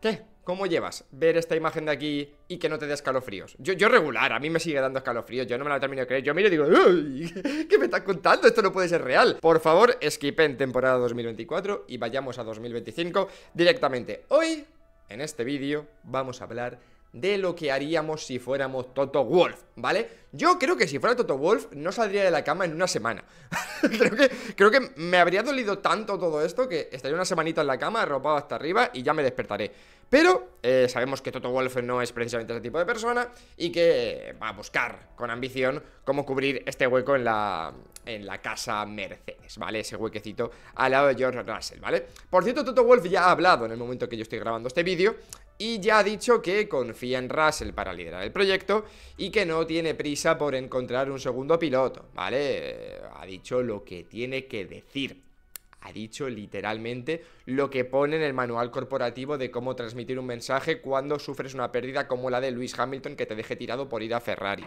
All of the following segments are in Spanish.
¿Qué? ¿Cómo llevas ver esta imagen de aquí y que no te dé escalofríos? Yo, yo regular, a mí me sigue dando escalofríos, yo no me la termino de creer. Yo miro y digo, ¡Uy! ¿qué me estás contando? Esto no puede ser real. Por favor, skipen temporada 2024 y vayamos a 2025 directamente. Hoy, en este vídeo, vamos a hablar de lo que haríamos si fuéramos Toto Wolf, ¿vale? Yo creo que si fuera Toto Wolf no saldría de la cama en una semana. creo, que, me habría dolido tanto todo esto que estaría una semanita en la cama, arropado hasta arriba y ya me despertaré. Pero eh, sabemos que Toto Wolf no es precisamente ese tipo de persona y que va a buscar con ambición cómo cubrir este hueco en la, en la casa Mercedes, ¿vale? Ese huequecito al lado de George Russell, ¿vale? Por cierto, Toto Wolf ya ha hablado en el momento que yo estoy grabando este vídeo y ya ha dicho que confía en Russell para liderar el proyecto y que no tiene prisa por encontrar un segundo piloto, ¿vale? Ha dicho lo que tiene que decir. Ha dicho literalmente lo que pone en el manual corporativo de cómo transmitir un mensaje cuando sufres una pérdida como la de Lewis Hamilton que te deje tirado por ir a Ferrari.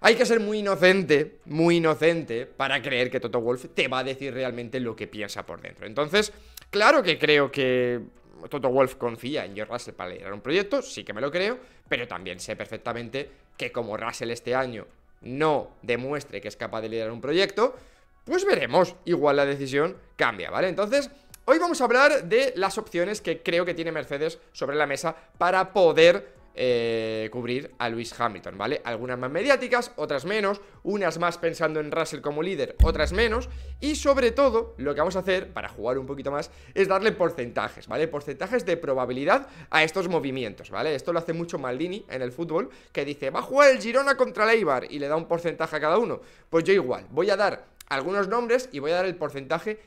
Hay que ser muy inocente, muy inocente, para creer que Toto Wolf te va a decir realmente lo que piensa por dentro. Entonces, claro que creo que Toto Wolf confía en George Russell para liderar un proyecto, sí que me lo creo, pero también sé perfectamente que como Russell este año no demuestre que es capaz de liderar un proyecto, pues veremos, igual la decisión cambia, ¿vale? Entonces, hoy vamos a hablar de las opciones que creo que tiene Mercedes sobre la mesa para poder eh, cubrir a Luis Hamilton, ¿vale? Algunas más mediáticas, otras menos, unas más pensando en Russell como líder, otras menos, y sobre todo lo que vamos a hacer para jugar un poquito más es darle porcentajes, ¿vale? Porcentajes de probabilidad a estos movimientos, ¿vale? Esto lo hace mucho Maldini en el fútbol, que dice, va a jugar el Girona contra Leibar y le da un porcentaje a cada uno. Pues yo igual, voy a dar algunos nombres y voy a dar el porcentaje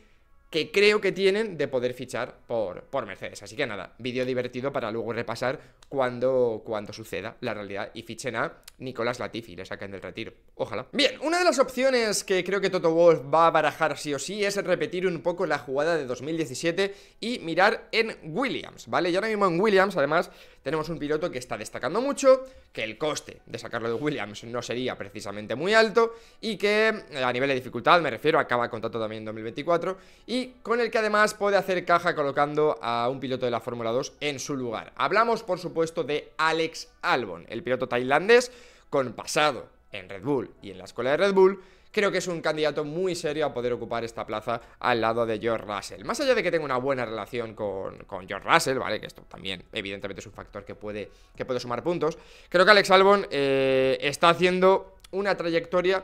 que creo que tienen de poder fichar por, por Mercedes. Así que nada, vídeo divertido para luego repasar cuando, cuando suceda la realidad y fichen a Nicolás Latifi y le saquen del retiro. Ojalá. Bien, una de las opciones que creo que Toto Wolf va a barajar sí o sí es repetir un poco la jugada de 2017 y mirar en Williams, ¿vale? Y ahora mismo en Williams, además, tenemos un piloto que está destacando mucho, que el coste de sacarlo de Williams no sería precisamente muy alto y que eh, a nivel de dificultad, me refiero, acaba contrato también en 2024 y y con el que además puede hacer caja colocando a un piloto de la Fórmula 2 en su lugar. Hablamos, por supuesto, de Alex Albon, el piloto tailandés con pasado en Red Bull y en la escuela de Red Bull, creo que es un candidato muy serio a poder ocupar esta plaza al lado de George Russell. Más allá de que tenga una buena relación con, con George Russell, ¿vale? Que esto también, evidentemente, es un factor que puede, que puede sumar puntos. Creo que Alex Albon eh, está haciendo una trayectoria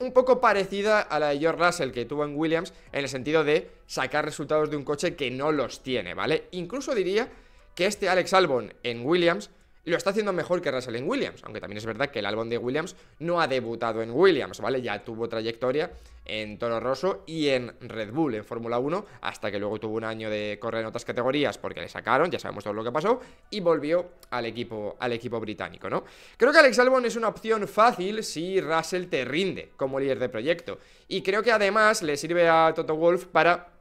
un poco parecida a la de George Russell que tuvo en Williams en el sentido de sacar resultados de un coche que no los tiene, ¿vale? Incluso diría que este Alex Albon en Williams lo está haciendo mejor que Russell en Williams, aunque también es verdad que el álbum de Williams no ha debutado en Williams, ¿vale? Ya tuvo trayectoria en Toro Rosso y en Red Bull en Fórmula 1, hasta que luego tuvo un año de correr en otras categorías porque le sacaron, ya sabemos todo lo que pasó, y volvió al equipo, al equipo británico, ¿no? Creo que Alex Albon es una opción fácil si Russell te rinde como líder de proyecto, y creo que además le sirve a Toto Wolf para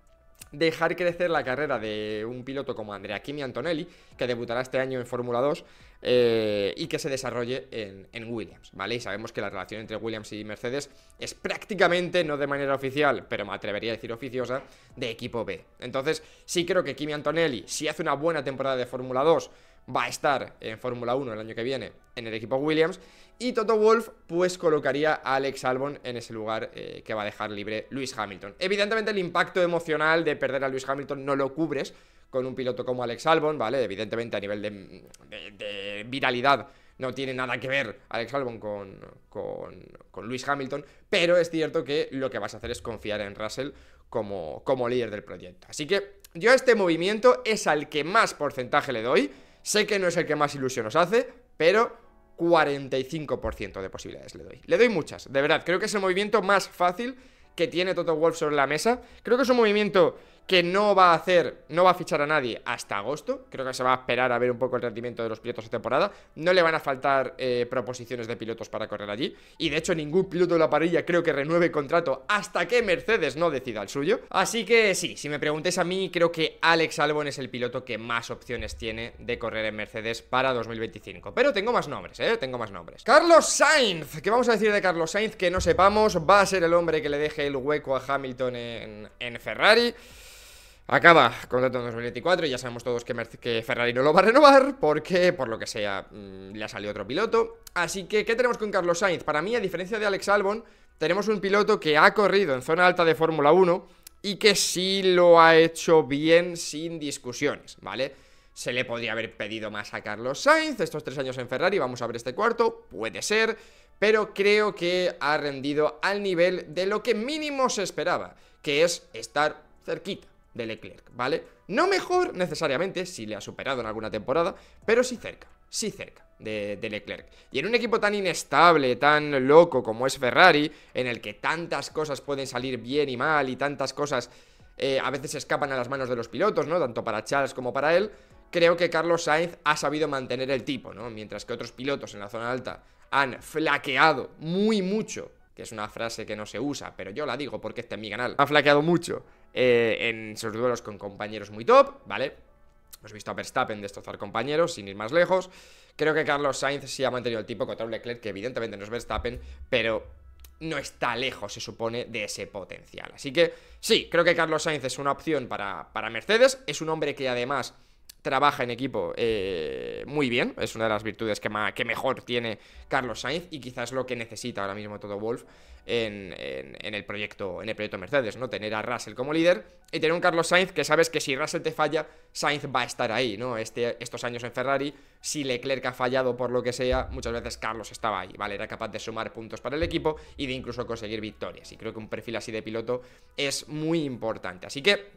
dejar crecer la carrera de un piloto como Andrea Kimi Antonelli, que debutará este año en Fórmula 2 eh, y que se desarrolle en, en, Williams, ¿vale? Y sabemos que la relación entre Williams y Mercedes es prácticamente, no de manera oficial, pero me atrevería a decir oficiosa, de equipo B. Entonces, sí creo que Kimi Antonelli, si hace una buena temporada de Fórmula 2, va a estar en Fórmula 1 el año que viene en el equipo Williams y Toto Wolf, pues colocaría a Alex Albon en ese lugar eh, que va a dejar libre Luis Hamilton. Evidentemente, el impacto emocional de perder a Luis Hamilton no lo cubres con un piloto como Alex Albon, ¿vale? Evidentemente, a nivel de, viralidad, no tiene nada que ver Alex Albon con, con, Luis Hamilton, pero es cierto que lo que vas a hacer es confiar en Russell como, como líder del proyecto. Así que yo a este movimiento es al que más porcentaje le doy. Sé que no es el que más ilusión os hace, pero 45% de posibilidades le doy. Le doy muchas, de verdad. Creo que es el movimiento más fácil que tiene Toto Wolf sobre la mesa. Creo que es un movimiento que no va a hacer, no va a fichar a nadie hasta agosto. Creo que se va a esperar a ver un poco el rendimiento de los pilotos de temporada. No le van a faltar eh, proposiciones de pilotos para correr allí. Y de hecho, ningún piloto de la parrilla creo que renueve contrato hasta que Mercedes no decida el suyo. Así que sí, si me preguntáis a mí, creo que Alex Albon es el piloto que más opciones tiene de correr en Mercedes para 2025. Pero tengo más nombres, ¿eh? Tengo más nombres. Carlos Sainz. ¿Qué vamos a decir de Carlos Sainz? Que no sepamos. Va a ser el hombre que le deje el hueco a Hamilton en Ferrari. Acaba contrato en 2024 y ya sabemos todos que, Ferrari no lo va a renovar porque, por lo que sea, mm, le ha salido otro piloto. Así que, ¿qué tenemos con Carlos Sainz? Para mí, a diferencia de Alex Albon, tenemos un piloto que ha corrido en zona alta de Fórmula 1 y que sí lo ha hecho bien sin discusiones, ¿vale? Se le podría haber pedido más a Carlos Sainz estos tres años en Ferrari, vamos a ver este cuarto, puede ser, pero creo que ha rendido al nivel de lo que mínimo se esperaba, que es estar cerquita de Leclerc, ¿vale? No mejor necesariamente, si le ha superado en alguna temporada, pero sí cerca, sí cerca de, Leclerc. Y en un equipo tan inestable, tan loco como es Ferrari, en el que tantas cosas pueden salir bien y mal y tantas cosas eh, a veces escapan a las manos de los pilotos, ¿no? Tanto para Charles como para él, creo que Carlos Sainz ha sabido mantener el tipo, ¿no? Mientras que otros pilotos en la zona alta han flaqueado muy mucho que es una frase que no se usa, pero yo la digo porque está en mi canal. Ha flaqueado mucho eh, en sus duelos con compañeros muy top, ¿vale? Hemos visto a Verstappen destrozar compañeros, sin ir más lejos. Creo que Carlos Sainz sí ha mantenido el tipo contra Leclerc, que evidentemente no es Verstappen, pero no está lejos, se supone, de ese potencial. Así que sí, creo que Carlos Sainz es una opción para, para Mercedes. Es un hombre que además trabaja en equipo eh, muy bien, es una de las virtudes que, mejor tiene Carlos Sainz y quizás lo que necesita ahora mismo todo Wolf en, el proyecto, en el proyecto Mercedes, ¿no? Tener a Russell como líder y tener un Carlos Sainz que sabes que si Russell te falla, Sainz va a estar ahí, ¿no? Este, estos años en Ferrari, si Leclerc ha fallado por lo que sea, muchas veces Carlos estaba ahí, ¿vale? Era capaz de sumar puntos para el equipo y de incluso conseguir victorias. Y creo que un perfil así de piloto es muy importante. Así que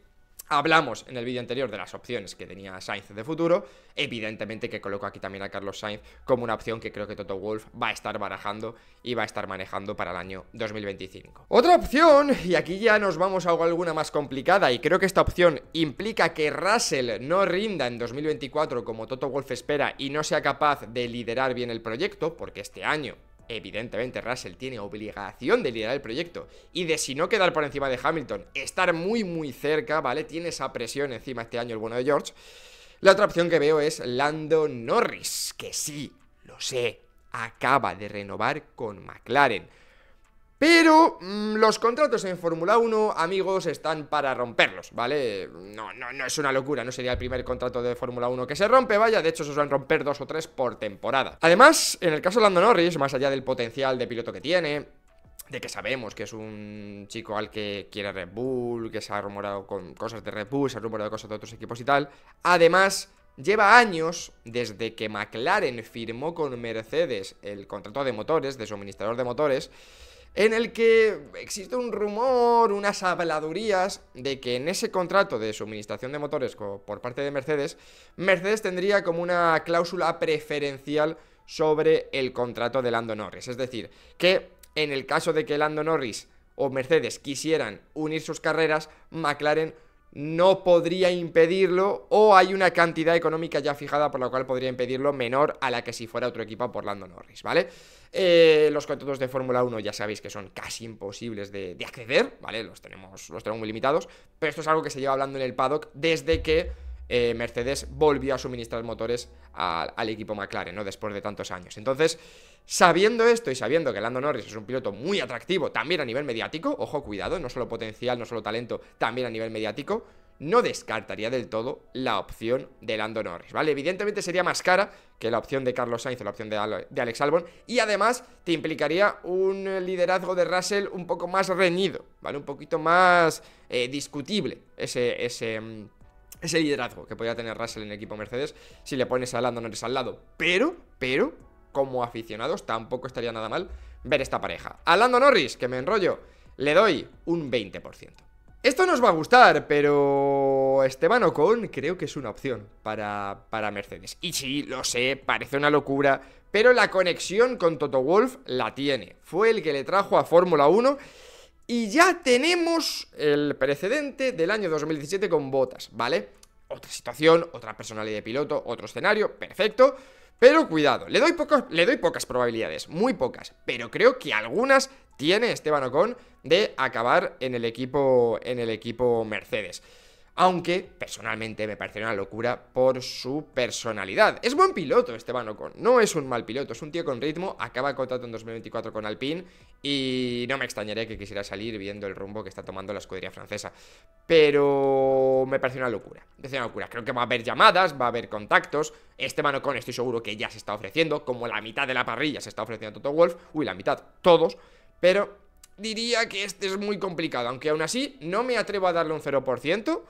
Hablamos en el vídeo anterior de las opciones que tenía Sainz de futuro. Evidentemente que coloco aquí también a Carlos Sainz como una opción que creo que Toto Wolf va a estar barajando y va a estar manejando para el año 2025. Otra opción, y aquí ya nos vamos a alguna más complicada, y creo que esta opción implica que Russell no rinda en 2024 como Toto Wolf espera y no sea capaz de liderar bien el proyecto, porque este año evidentemente Russell tiene obligación de liderar el proyecto y de si no quedar por encima de Hamilton, estar muy muy cerca, ¿vale? Tiene esa presión encima este año el bueno de George. La otra opción que veo es Lando Norris, que sí, lo sé, acaba de renovar con McLaren. Pero mm, los contratos en Fórmula 1, amigos, están para romperlos, ¿vale? No, no, no es una locura, no sería el primer contrato de Fórmula 1 que se rompe, vaya, de hecho se suelen romper dos o tres por temporada. Además, en el caso de Lando Norris, más allá del potencial de piloto que tiene, de que sabemos que es un chico al que quiere Red Bull, que se ha rumorado con cosas de Red Bull, se ha rumorado cosas de otros equipos y tal. Además, lleva años desde que McLaren firmó con Mercedes el contrato de motores, de suministrador de motores, en el que existe un rumor, unas habladurías de que en ese contrato de suministración de motores por parte de Mercedes, Mercedes tendría como una cláusula preferencial sobre el contrato de Lando Norris. Es decir, que en el caso de que Lando Norris o Mercedes quisieran unir sus carreras, McLaren no podría impedirlo o hay una cantidad económica ya fijada por la cual podría impedirlo menor a la que si fuera otro equipo por Lando Norris, ¿vale? Eh, los contratos de Fórmula 1 ya sabéis que son casi imposibles de, acceder, ¿vale? Los tenemos, los tenemos muy limitados, pero esto es algo que se lleva hablando en el paddock desde que eh, Mercedes volvió a suministrar motores al equipo McLaren, ¿no? Después de tantos años. Entonces... Sabiendo esto y sabiendo que Lando Norris es un piloto muy atractivo también a nivel mediático, ojo, cuidado, no solo potencial, no solo talento, también a nivel mediático, no descartaría del todo la opción de Lando Norris, ¿vale? Evidentemente sería más cara que la opción de Carlos Sainz o la opción de, Alex Albon y además te implicaría un liderazgo de Russell un poco más reñido, ¿vale? Un poquito más eh, discutible ese... ese mm, ese liderazgo que podría tener Russell en el equipo Mercedes si le pones a Lando Norris al lado. Pero, pero, como aficionados tampoco estaría nada mal ver esta pareja. A Lando Norris, que me enrollo, le doy un 20%. Esto nos va a gustar, pero Esteban Ocon creo que es una opción para, para Mercedes. Y sí, lo sé, parece una locura, pero la conexión con Toto Wolf la tiene. Fue el que le trajo a Fórmula 1 y ya tenemos el precedente del año 2017 con Botas, ¿vale? Otra situación, otra personalidad de piloto, otro escenario, perfecto. Pero cuidado, le doy, le doy pocas probabilidades, muy pocas, pero creo que algunas tiene Esteban Ocon de acabar en el equipo, en el equipo Mercedes aunque personalmente me parece una locura por su personalidad. Es buen piloto Esteban Ocon, no es un mal piloto, es un tío con ritmo, acaba el contrato en 2024 con Alpine y no me extrañaría que quisiera salir viendo el rumbo que está tomando la escudería francesa, pero me parece una locura, me una locura. Creo que va a haber llamadas, va a haber contactos, Esteban Ocon estoy seguro que ya se está ofreciendo, como la mitad de la parrilla se está ofreciendo a Toto Wolf, uy, la mitad, todos, pero... Diría que este es muy complicado, aunque aún así no me atrevo a darle un 0%,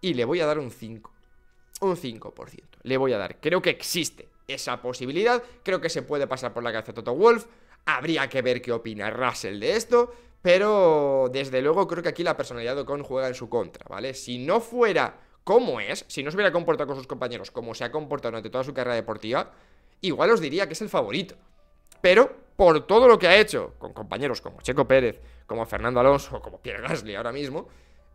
y le voy a dar un 5. Un 5%. Le voy a dar. Creo que existe esa posibilidad. Creo que se puede pasar por la cabeza Toto Wolf. Habría que ver qué opina Russell de esto. Pero desde luego creo que aquí la personalidad de Ocon juega en su contra, ¿vale? Si no fuera como es, si no se hubiera comportado con sus compañeros como se ha comportado durante toda su carrera deportiva, igual os diría que es el favorito. Pero por todo lo que ha hecho con compañeros como Checo Pérez, como Fernando Alonso, como Pierre Gasly ahora mismo,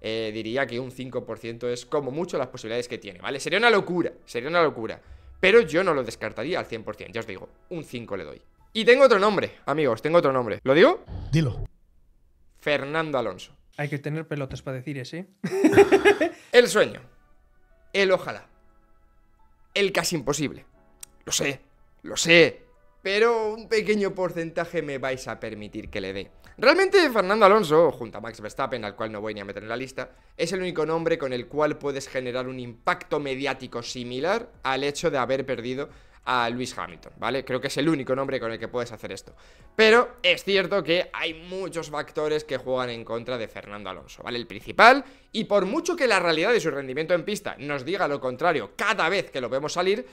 eh, diría que un 5% es como mucho las posibilidades que tiene, ¿vale? Sería una locura, sería una locura. Pero yo no lo descartaría al 100%, ya os digo, un 5 le doy. Y tengo otro nombre, amigos, tengo otro nombre. ¿Lo digo? Dilo. Fernando Alonso. Hay que tener pelotas para decir ese. el sueño. El ojalá. El casi imposible. Lo sé, lo sé. Pero un pequeño porcentaje me vais a permitir que le dé. Realmente Fernando Alonso, junto a Max Verstappen, al cual no voy ni a meter en la lista, es el único nombre con el cual puedes generar un impacto mediático similar al hecho de haber perdido a Luis Hamilton, ¿vale? Creo que es el único nombre con el que puedes hacer esto. Pero es cierto que hay muchos factores que juegan en contra de Fernando Alonso, ¿vale? El principal, y por mucho que la realidad de su rendimiento en pista nos diga lo contrario cada vez que lo vemos salir,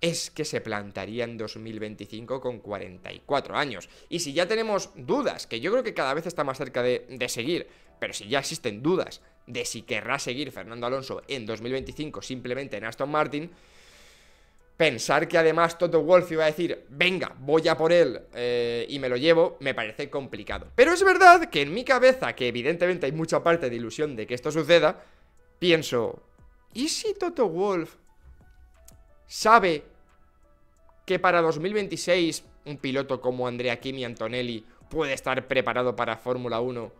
es que se plantaría en 2025 con 44 años. Y si ya tenemos dudas, que yo creo que cada vez está más cerca de, seguir, pero si ya existen dudas de si querrá seguir Fernando Alonso en 2025 simplemente en Aston Martin, pensar que además Toto Wolff iba a decir, venga, voy a por él eh, y me lo llevo, me parece complicado. Pero es verdad que en mi cabeza, que evidentemente hay mucha parte de ilusión de que esto suceda, pienso, ¿y si Toto Wolff sabe que para 2026 un piloto como Andrea Kimi Antonelli puede estar preparado para Fórmula 1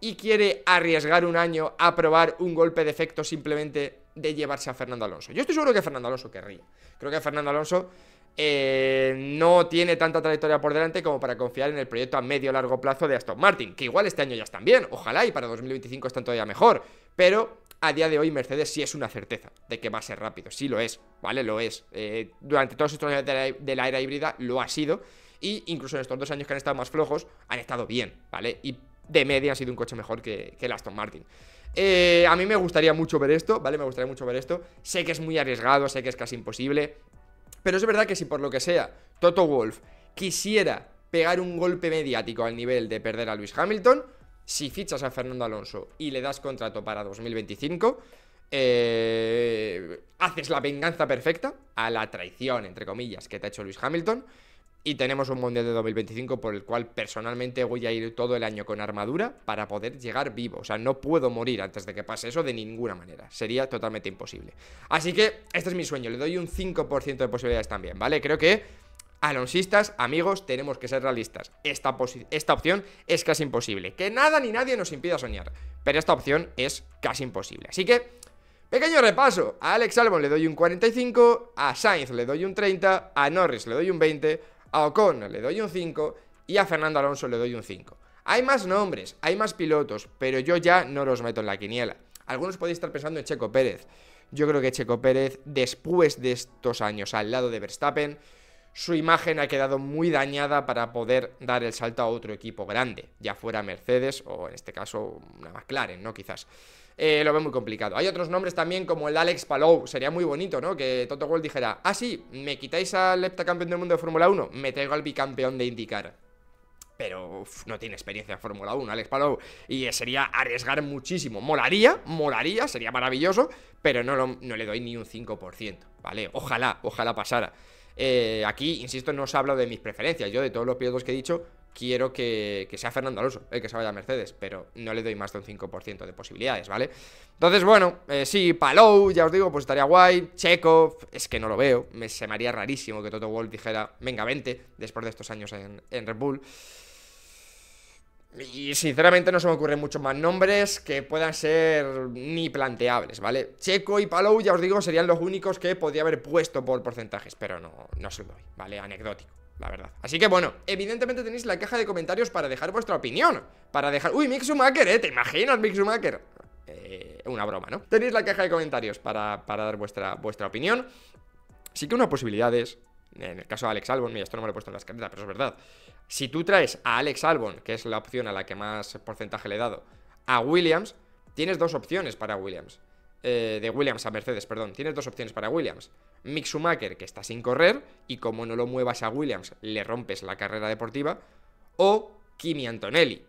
y quiere arriesgar un año a probar un golpe de efecto simplemente de llevarse a Fernando Alonso. Yo estoy seguro que Fernando Alonso querría. Creo que Fernando Alonso eh, no tiene tanta trayectoria por delante como para confiar en el proyecto a medio largo plazo de Aston Martin, que igual este año ya están bien, ojalá y para 2025 están todavía mejor, pero a día de hoy Mercedes sí es una certeza de que va a ser rápido, sí lo es, ¿vale? Lo es. Eh, durante todos estos años de la, era híbrida lo ha sido y incluso en estos dos años que han estado más flojos han estado bien, ¿vale? Y de media ha sido un coche mejor que, el Aston Martin. Eh, a mí me gustaría mucho ver esto, ¿vale? Me gustaría mucho ver esto. Sé que es muy arriesgado, sé que es casi imposible, pero es verdad que si por lo que sea Toto Wolf quisiera pegar un golpe mediático al nivel de perder a Lewis Hamilton, si fichas a Fernando Alonso y le das contrato para 2025, eh, haces la venganza perfecta a la traición, entre comillas, que te ha hecho Luis Hamilton. Y tenemos un Mundial de 2025 por el cual personalmente voy a ir todo el año con armadura para poder llegar vivo. O sea, no puedo morir antes de que pase eso de ninguna manera. Sería totalmente imposible. Así que este es mi sueño. Le doy un 5% de posibilidades también, ¿vale? Creo que Alonsistas, amigos, tenemos que ser realistas. Esta, esta opción es casi imposible. Que nada ni nadie nos impida soñar. Pero esta opción es casi imposible. Así que, pequeño repaso. A Alex Albon le doy un 45, a Sainz le doy un 30, a Norris le doy un 20, a Ocon le doy un 5 y a Fernando Alonso le doy un 5. Hay más nombres, hay más pilotos, pero yo ya no los meto en la quiniela. Algunos podéis estar pensando en Checo Pérez. Yo creo que Checo Pérez, después de estos años al lado de Verstappen, su imagen ha quedado muy dañada para poder dar el salto a otro equipo grande, ya fuera Mercedes o en este caso una McLaren, ¿no? Quizás. Eh, lo ve muy complicado. Hay otros nombres también como el Alex Palou. Sería muy bonito, ¿no? Que Toto Wolff dijera, ah, sí, me quitáis al heptacampeón del mundo de Fórmula 1, me traigo al bicampeón de indicar. Pero no tiene experiencia en Fórmula 1, Alex Palou. Y sería arriesgar muchísimo. Molaría, molaría, sería maravilloso, pero no, no le doy ni un 5%, ¿vale? Ojalá, ojalá pasara. Eh, aquí, insisto, no os hablo de mis preferencias. Yo, de todos los pilotos que he dicho, quiero que, sea Fernando Alonso el que se vaya a Mercedes, pero no le doy más de un 5% de posibilidades, ¿vale? Entonces, bueno, eh, sí, Palou, ya os digo, pues estaría guay. Checo, es que no lo veo. Me, se me rarísimo que Toto Wolff dijera, venga, vente, después de estos años en, en Red Bull. Y sinceramente no se me ocurren muchos más nombres que puedan ser ni planteables, ¿vale? Checo y Palou, ya os digo, serían los únicos que podría haber puesto por porcentajes, pero no, no se lo doy, ¿vale? Anecdótico, la verdad. Así que bueno, evidentemente tenéis la caja de comentarios para dejar vuestra opinión, para dejar... ¡Uy, Mixumaker, eh! ¿Te imaginas, Mixumaker? Eh, una broma, ¿no? Tenéis la caja de comentarios para, dar vuestra, vuestra opinión. Sí que una posibilidad es en el caso de Alex Albon, mira, esto no me lo he puesto en las escalera, pero es verdad. Si tú traes a Alex Albon, que es la opción a la que más porcentaje le he dado, a Williams, tienes dos opciones para Williams. Eh, de Williams a Mercedes, perdón. Tienes dos opciones para Williams. Mick Schumacher, que está sin correr, y como no lo muevas a Williams, le rompes la carrera deportiva. O Kimi Antonelli,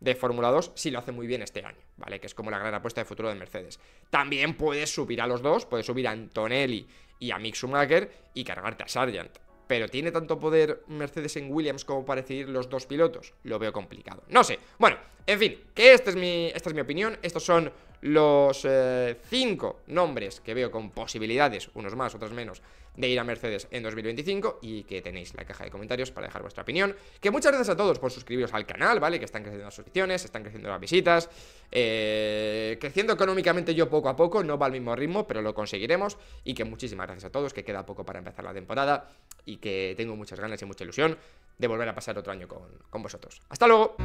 de Fórmula 2 si lo hace muy bien este año, ¿vale? Que es como la gran apuesta de futuro de Mercedes. También puedes subir a los dos, puedes subir a Antonelli y a Mick Schumacher y cargarte a Sargent. Pero ¿tiene tanto poder Mercedes en Williams como para decidir los dos pilotos? Lo veo complicado. No sé. Bueno, en fin, que esta es mi, esta es mi opinión. Estos son los eh, cinco nombres que veo con posibilidades, unos más, otros menos, de ir a Mercedes en 2025 y que tenéis la caja de comentarios para dejar vuestra opinión. Que muchas gracias a todos por suscribiros al canal, ¿vale? Que están creciendo las suscripciones, están creciendo las visitas, eh, creciendo económicamente yo poco a poco, no va al mismo ritmo, pero lo conseguiremos y que muchísimas gracias a todos, que queda poco para empezar la temporada y que tengo muchas ganas y mucha ilusión de volver a pasar otro año con, con vosotros. Hasta luego.